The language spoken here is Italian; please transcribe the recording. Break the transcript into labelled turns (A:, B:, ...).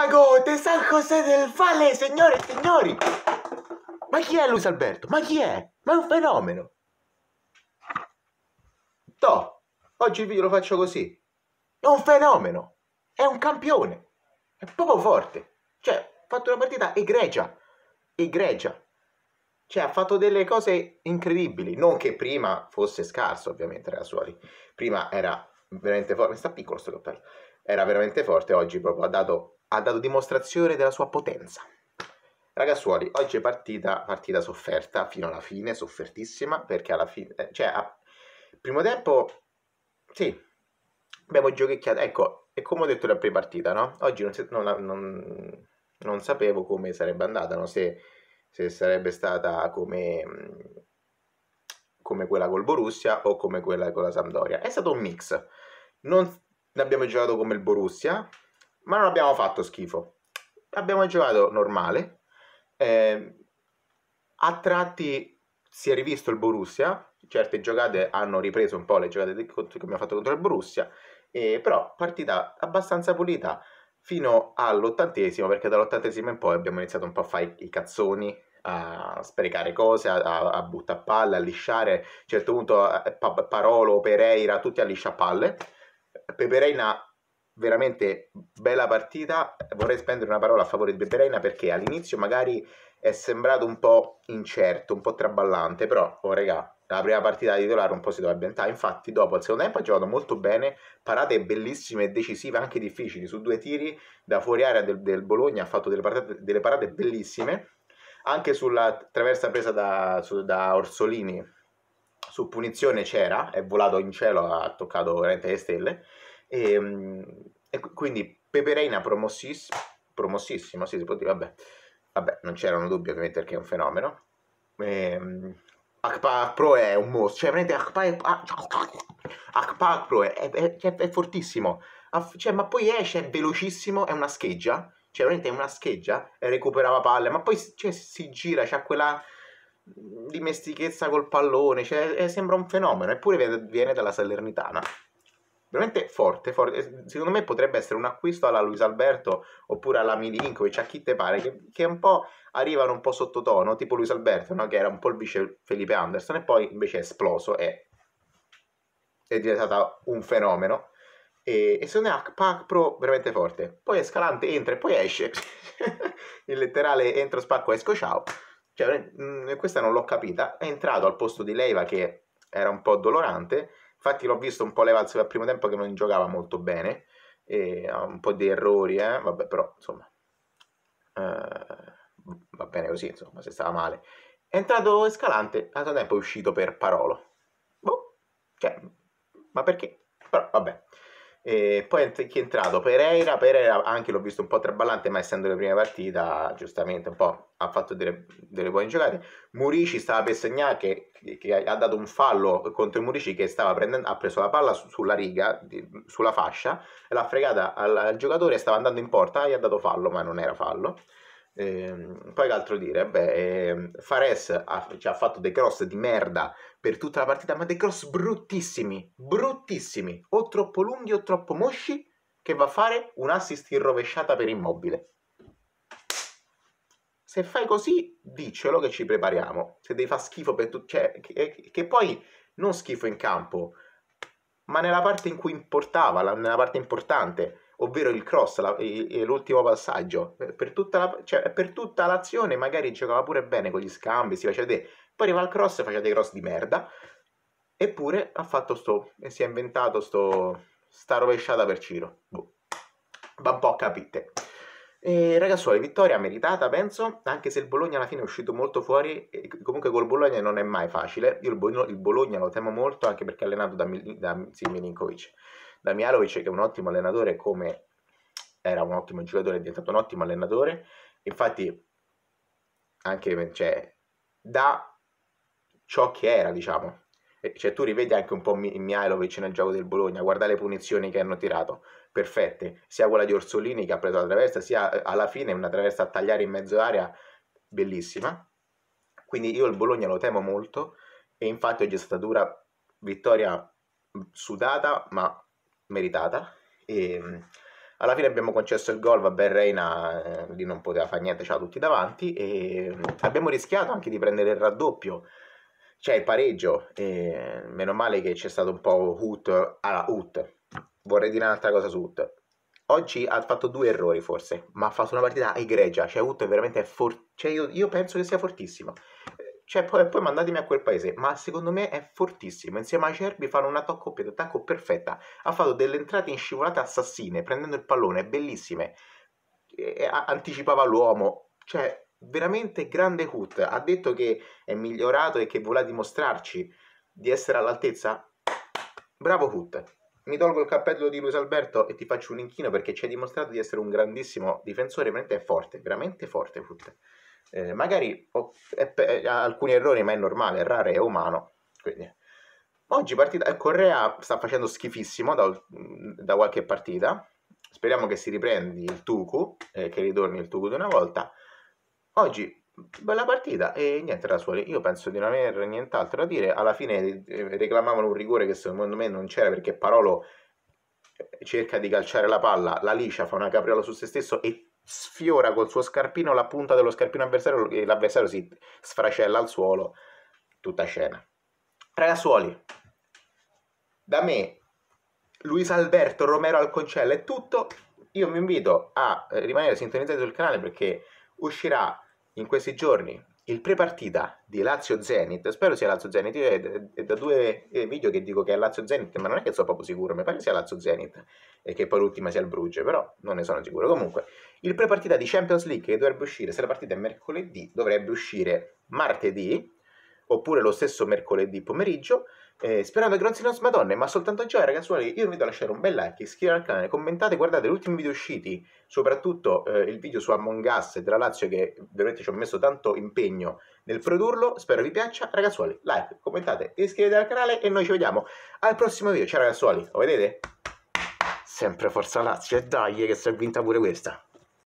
A: Saramago de San José del Valle, signore e signori! Ma chi è Luis Alberto? Ma chi è? Ma è un fenomeno! To, oggi il video lo faccio così. È un fenomeno! È un campione! È proprio forte! Cioè, ha fatto una partita egregia! Egregia! Cioè, ha fatto delle cose incredibili. Non che prima fosse scarso, ovviamente, Rasuoli. Prima era veramente forte. sta piccolo sto cappello era veramente forte oggi proprio, ha dato, ha dato dimostrazione della sua potenza. Ragazzuoli, oggi è partita, partita sofferta fino alla fine, soffertissima, perché alla fine, eh, cioè, a, primo tempo, sì, abbiamo giochicchiato, ecco, e come ho detto la pre-partita no? Oggi non, non, non, non sapevo come sarebbe andata, no? se, se, sarebbe stata come, come quella col Borussia o come quella con la Sampdoria. È stato un mix, non ne abbiamo giocato come il Borussia, ma non abbiamo fatto schifo. Abbiamo giocato normale. Eh, a tratti si è rivisto il Borussia, certe giocate hanno ripreso un po' le giocate che abbiamo fatto contro il Borussia, eh, però partita abbastanza pulita fino all'ottantesimo, perché dall'ottantesimo in poi abbiamo iniziato un po' a fare i cazzoni, a sprecare cose, a, a buttare palle, a lisciare, a un certo punto eh, Parolo, Pereira, tutti a lisciapalle. palle Pepereina veramente bella partita. Vorrei spendere una parola a favore di Pepereina perché all'inizio magari è sembrato un po' incerto, un po' traballante, però, oh regà, la prima partita di titolare un po' si doveva inventare. Infatti, dopo al secondo tempo ha giocato molto bene, parate bellissime e decisive, anche difficili. Su due tiri da fuori area del, del Bologna ha fatto delle parate, delle parate, bellissime. Anche sulla traversa presa da, su, da Orsolini su punizione c'era, è volato in cielo, ha toccato veramente le stelle Ehm, e, e quindi Pepereina promossis, promossissimo, sì, si può dire, vabbè, vabbè, non c'erano dubbi ovviamente perché è un fenomeno. E, ehm, Akpa Pro è un mostro, cioè veramente Akpa, ah, Pro è, è, è, cioè, è fortissimo, cioè, ma poi esce, è velocissimo, è una scheggia, cioè veramente è una scheggia, recuperava palle, ma poi cioè, si gira, c'ha quella dimestichezza col pallone, cioè, sembra un fenomeno, eppure viene, viene dalla Salernitana veramente forte, forte, Secondo me potrebbe essere un acquisto alla Luis Alberto oppure alla Milinkovic, a chi te pare, che, che un po' arrivano un po' sottotono, tipo Luis Alberto, no? che era un po' il vice Felipe Anderson, e poi invece è esploso e è, diventata un fenomeno. E, e secondo me Pac Pro veramente forte. Poi Escalante entra e poi esce. il letterale entro spacco, esco, ciao. Cioè, mh, questa non l'ho capita. È entrato al posto di Leiva che era un po' dolorante Infatti l'ho visto un po' levarsi dal primo tempo che non giocava molto bene, e ha un po' di errori, eh? vabbè, però insomma uh, va bene così, insomma, se stava male. È entrato Escalante, al suo tempo è uscito per Parolo. Boh, cioè, ma perché? Però vabbè. E poi chi è entrato? Pereira, Pereira anche l'ho visto un po' traballante, ma essendo la prima partita, giustamente un po' ha fatto delle, delle buone giocate. Murici stava per segnare che, che, ha dato un fallo contro Murici che stava prendendo, ha preso la palla su, sulla riga, di, sulla fascia, l'ha fregata al, al giocatore, stava andando in porta, e ha dato fallo, ma non era fallo. Ehm, poi altro dire, beh, ehm, Fares ha, cioè, ha fatto dei cross di merda per tutta la partita, ma dei cross bruttissimi, bruttissimi, o troppo lunghi o troppo mosci, che va a fare un assist in rovesciata per immobile. Se fai così, dicelo che ci prepariamo. Se devi fare schifo per tutto, cioè, che, che poi non schifo in campo, ma nella parte in cui importava, nella parte importante ovvero il cross, la, l'ultimo passaggio. Per tutta, la, cioè, per tutta, l'azione magari giocava pure bene con gli scambi, si faceva vedere. Poi arriva il cross e faceva dei cross di merda. Eppure ha fatto sto, si è inventato sto, sta rovesciata per Ciro. Boh. Va un po' capite. E ragazzuoli, vittoria meritata penso, anche se il Bologna alla fine è uscito molto fuori, comunque col Bologna non è mai facile, io il Bologna, il Bologna lo temo molto anche perché è allenato da, Mil- da Milinkovic. Damianovic che è un ottimo allenatore come era un ottimo giocatore, è diventato un ottimo allenatore, infatti anche cioè, da ciò che era, diciamo. Cioè, tu rivedi anche un po' Mialovic nel gioco del Bologna, guarda le punizioni che hanno tirato, perfette, sia quella di Orsolini che ha preso la traversa, sia eh, alla fine una traversa a tagliare in mezzo aria bellissima. Quindi io il Bologna lo temo molto e infatti oggi è stata dura vittoria sudata, ma meritata. E ehm, alla fine abbiamo concesso il gol, vabbè Reina eh, lì non poteva fare niente, c'era tutti davanti e ehm, abbiamo rischiato anche di prendere il raddoppio, cioè il pareggio, e ehm, meno male che c'è stato un po' Hut, alla ah, Hut, vorrei dire un'altra cosa su Hut. Oggi ha fatto due errori forse, ma ha fatto una partita egregia, cioè Hut è veramente forte, cioè io, io penso che sia fortissimo cioè, poi, poi, mandatemi a quel paese. Ma secondo me è fortissimo. Insieme ai Cerbi fanno una coppia d'attacco perfetta. Ha fatto delle entrate in scivolata assassine, prendendo il pallone, bellissime. E, a, anticipava l'uomo. Cioè, veramente grande Hoot. Ha detto che è migliorato e che vuole dimostrarci di essere all'altezza. Bravo Hoot. Mi tolgo il cappello di Luis Alberto e ti faccio un inchino perché ci hai dimostrato di essere un grandissimo difensore. Veramente è forte, veramente forte Hoot. Eh, magari ho, pe- alcuni errori, ma è normale, errare è umano. Quindi. Oggi partita, eh, Correa sta facendo schifissimo da, da qualche partita. Speriamo che si riprendi il Tuku, eh, che ritorni il Tuku di una volta. Oggi bella partita e niente da Rasuoli io penso di non avere nient'altro da dire alla fine eh, reclamavano un rigore che secondo me non c'era perché Parolo eh, cerca di calciare la palla la Licia fa una capriola su se stesso e sfiora col suo scarpino la punta dello scarpino avversario e l'avversario si sfracella al suolo, tutta scena. Ragazzuoli, da me, Luis Alberto Romero Alconcello è tutto, io vi invito a eh, rimanere sintonizzati sul canale perché uscirà in questi giorni il pre-partita di Lazio Zenit, spero sia Lazio Zenit, io è, è da due eh, video che dico che è Lazio Zenit, ma non è che sono proprio sicuro, mi pare sia Lazio Zenit e eh, che poi l'ultima sia il Bruges, però non ne sono sicuro. Comunque, il pre-partita di Champions League che dovrebbe uscire, se la partita è mercoledì, dovrebbe uscire martedì oppure lo stesso mercoledì pomeriggio. Eh, sperando che non si nostra ma soltanto già, ragazzuoli, io vi invito a lasciare un bel like, iscrivervi al canale, commentate, guardate gli ultimi video usciti, soprattutto eh, il video su Among Us della Lazio che veramente ci ho messo tanto impegno nel produrlo, spero vi piaccia. Ragazzuoli, like, commentate, iscrivetevi al canale e noi ci vediamo al prossimo video. Ciao ragazzuoli, lo vedete? Sempre Forza Lazio e dai che si è vinta pure questa.